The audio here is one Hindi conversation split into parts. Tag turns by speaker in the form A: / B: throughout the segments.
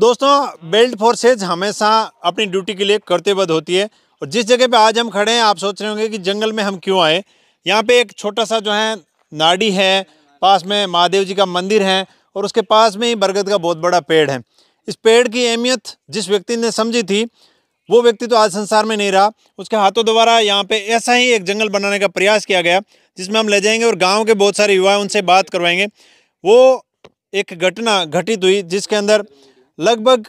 A: दोस्तों बेल्ट फोर्सेज हमेशा अपनी ड्यूटी के लिए करतेबद्ध होती है और जिस जगह पे आज हम खड़े हैं आप सोच रहे होंगे कि जंगल में हम क्यों आए यहाँ पे एक छोटा सा जो है नाडी है पास में महादेव जी का मंदिर है और उसके पास में ही बरगद का बहुत बड़ा पेड़ है इस पेड़ की अहमियत जिस व्यक्ति ने समझी थी वो व्यक्ति तो आज संसार में नहीं रहा उसके हाथों द्वारा यहाँ पे ऐसा ही एक जंगल बनाने का प्रयास किया गया जिसमें हम ले जाएंगे और गाँव के बहुत सारे युवा उनसे बात करवाएंगे वो एक घटना घटित हुई जिसके अंदर लगभग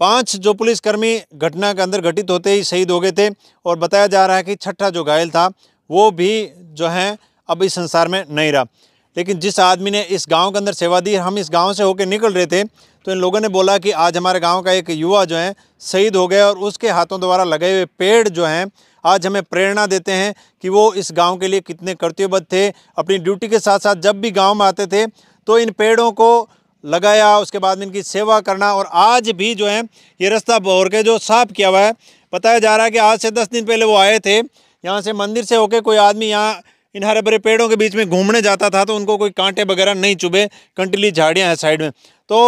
A: पांच जो पुलिसकर्मी घटना के अंदर घटित होते ही शहीद हो गए थे और बताया जा रहा है कि छठा जो घायल था वो भी जो है अब इस संसार में नहीं रहा लेकिन जिस आदमी ने इस गांव के अंदर सेवा दी हम इस गांव से होकर निकल रहे थे तो इन लोगों ने बोला कि आज हमारे गांव का एक युवा जो है शहीद हो गया और उसके हाथों द्वारा लगे हुए पेड़ जो हैं आज हमें प्रेरणा देते हैं कि वो इस गांव के लिए कितने कर्तव्यबद्ध थे अपनी ड्यूटी के साथ साथ जब भी गांव में आते थे तो इन पेड़ों को लगाया उसके बाद में इनकी सेवा करना और आज भी जो है ये रास्ता बहर के जो साफ़ किया हुआ है बताया जा रहा है कि आज से दस दिन पहले वो आए थे यहाँ से मंदिर से होके कोई आदमी यहाँ इन हरे भरे पेड़ों के बीच में घूमने जाता था तो उनको कोई कांटे वगैरह नहीं चुभे कंटीली झाड़ियाँ हैं साइड में तो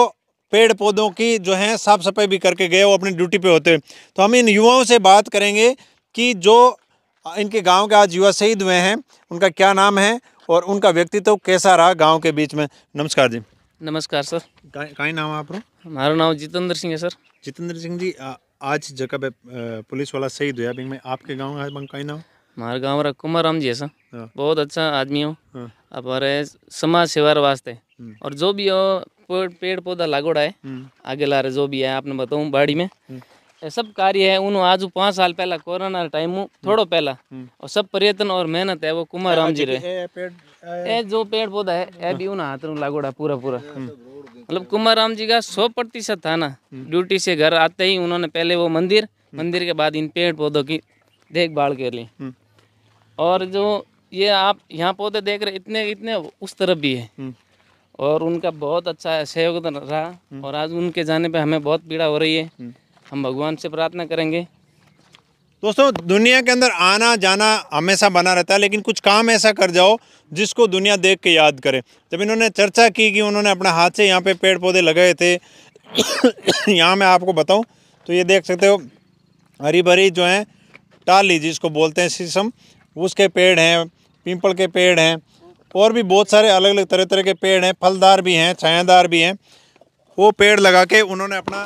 A: पेड़ पौधों की जो है साफ़ सफाई भी करके गए वो अपनी ड्यूटी पे होते तो हम इन युवाओं से बात करेंगे कि जो इनके गांव के आज युवा शहीद हुए हैं उनका क्या नाम है और उनका व्यक्तित्व तो कैसा रहा गांव के बीच में नमस्कार जी नमस्कार सर का નામ आप મારું नाम जितेंद्र सिंह है सर जितेंद्र सिंह जी आ, आज जगह पे पुलिस वाला शहीद हुआ में आपके गाँव है काई नाम हमारे गाँव रहा कुमार राम जी है सर हाँ। बहुत अच्छा आदमी हो हाँ।
B: हमारे समाज सेवा वास्ते हम्म। और जो भी हो पेड़ पौधा लागोड़ा है हम्म। आगे ला रहे जो भी है आपने बताऊँ बाड़ी में हम्म। सब कार्य है उन आज पांच साल पहला कोरोना टाइम थोड़ो हम्म। पहला हम्म। और सब प्रयत्न और मेहनत है वो कुमार राम जी रहे ए जो पेड़ पौधा है ए भी उन हाथ लागोड़ा पूरा पूरा हम्म। मतलब कुमार राम जी का सौ प्रतिशत था ना ड्यूटी से घर आते ही उन्होंने पहले वो मंदिर मंदिर के बाद इन पेड़ पौधों की देखभाल कर ली और जो ये आप यहाँ पौधे देख रहे इतने इतने उस तरफ भी है और उनका बहुत अच्छा सहयोग रहा और आज उनके
A: जाने पे हमें बहुत पीड़ा हो रही है हम भगवान से प्रार्थना करेंगे दोस्तों दुनिया के अंदर आना जाना हमेशा बना रहता है लेकिन कुछ काम ऐसा कर जाओ जिसको दुनिया देख के याद करे जब इन्होंने चर्चा की कि उन्होंने अपने हाथ से यहाँ पे पेड़ पौधे लगाए थे यहाँ मैं आपको बताऊँ तो ये देख सकते हो हरी भरी जो हैं टाली जिसको बोलते हैं शीशम उसके पेड़ हैं पिंपल के पेड़ हैं और भी बहुत सारे अलग अलग तरह तरह के पेड़ हैं फलदार भी हैं छायादार भी हैं वो पेड़ लगा के उन्होंने अपना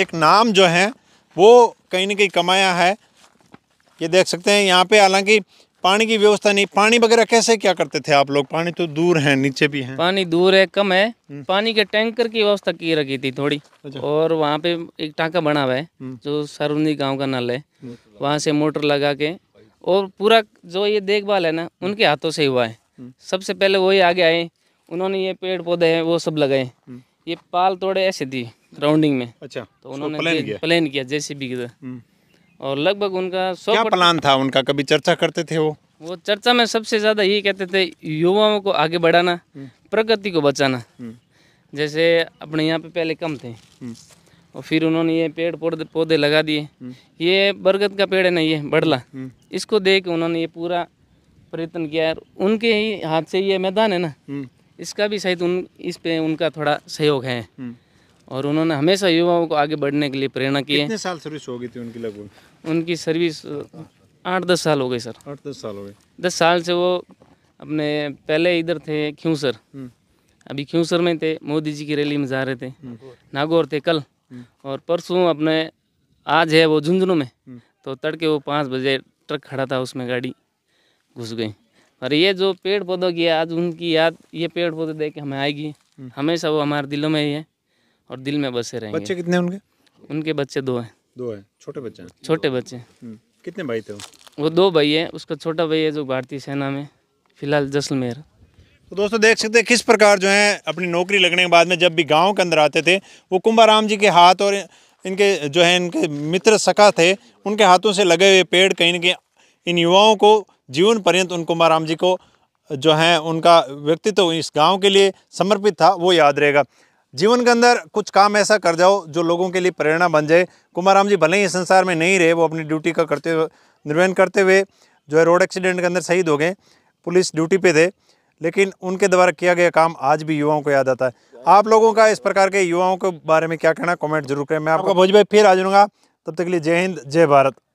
A: एक नाम जो है वो कहीं ना कहीं कमाया है ये देख सकते हैं यहाँ पे हालांकि पानी की व्यवस्था नहीं पानी वगैरह कैसे क्या करते थे आप लोग पानी तो दूर है नीचे भी है
B: पानी दूर है कम है हम्म। पानी के टैंकर की व्यवस्था की रखी थी थोड़ी अच्छा। और वहाँ पे एक टाका बना हुआ है हम्म। जो सरुंदी गांव का नल है हम्म। वहाँ से मोटर लगा के और पूरा जो ये देखभाल है ना उनके हाथों से हुआ है सबसे पहले वही आगे आए उन्होंने ये पेड़ पौधे हैं वो सब लगाए ये पाल तोड़े ऐसे दी राउंडिंग में अच्छा तो उन्होंने प्लान किया प्लान किया जेसीबी के हम्म। और लगभग उनका
A: सौ क्या प्लान था उनका कभी चर्चा करते थे वो
B: वो चर्चा में सबसे ज़्यादा यही कहते थे युवाओं को आगे बढ़ाना हम्म। प्रगति को बचाना हम्म। जैसे अपने यहाँ पे पहले कम थे और फिर उन्होंने ये पेड़ पौधे पौधे लगा दिए ये बरगद का पेड़ है ना ये बड़ला इसको देख उन्होंने ये पूरा प्रयत्न किया उनके ही हाथ से ये मैदान है ना इसका भी शायद उन इस पे उनका थोड़ा सहयोग है और उन्होंने हमेशा युवाओं को आगे बढ़ने के लिए प्रेरणा की कितने
A: साल सर्विस हो गई थी उनकी लगभग
B: उनकी सर्विस आठ दस साल हो गई सर आठ दस साल हो गए दस साल से वो अपने पहले इधर थे क्यों सर हम्म। अभी क्यों सर में थे मोदी जी की रैली में जा रहे थे हम्म। नागौर थे कल हम्म। और परसों अपने आज है वो झुंझुनू में तो तड़के वो पाँच बजे ट्रक खड़ा था उसमें गाड़ी घुस गई और ये जो पेड़ पौधों की आज उनकी याद ये पेड़ पौधे देख के हमें आएगी हमेशा वो हमारे दिलों में ही है और दिल में बसे रहेंगे बच्चे कितने उनके उनके बच्चे दो हैं
A: दो हैं छोटे बच्चे हैं छोटे बच्चे हम्म। कितने भाई थे
B: वो दो भाई है उसका छोटा भाई है जो भारतीय सेना में फिलहाल जसलमेर
A: तो दोस्तों देख सकते हैं किस प्रकार जो है अपनी नौकरी लगने के बाद में जब भी गांव के अंदर आते थे वो कुंभाराम जी के हाथ और इनके जो है इनके मित्र सखा थे उनके हाथों से लगे हुए पेड़ कहीं के इन युवाओं को जीवन पर्यंत उन कुंभाराम जी को जो है उनका व्यक्तित्व इस गाँव के लिए समर्पित था वो याद रहेगा जीवन के अंदर कुछ काम ऐसा कर जाओ जो लोगों के लिए प्रेरणा बन जाए कुमार राम जी भले ही संसार में नहीं रहे वो अपनी ड्यूटी का करते निर्वहन करते हुए जो है रोड एक्सीडेंट के अंदर शहीद हो गए पुलिस ड्यूटी पे थे लेकिन उनके द्वारा किया गया काम आज भी युवाओं को याद आता है आप लोगों का इस प्रकार के युवाओं के बारे में क्या कहना कमेंट जरूर करें मैं आपका भोज भाई फिर आ जाऊँगा तब तक के लिए जय हिंद जय भारत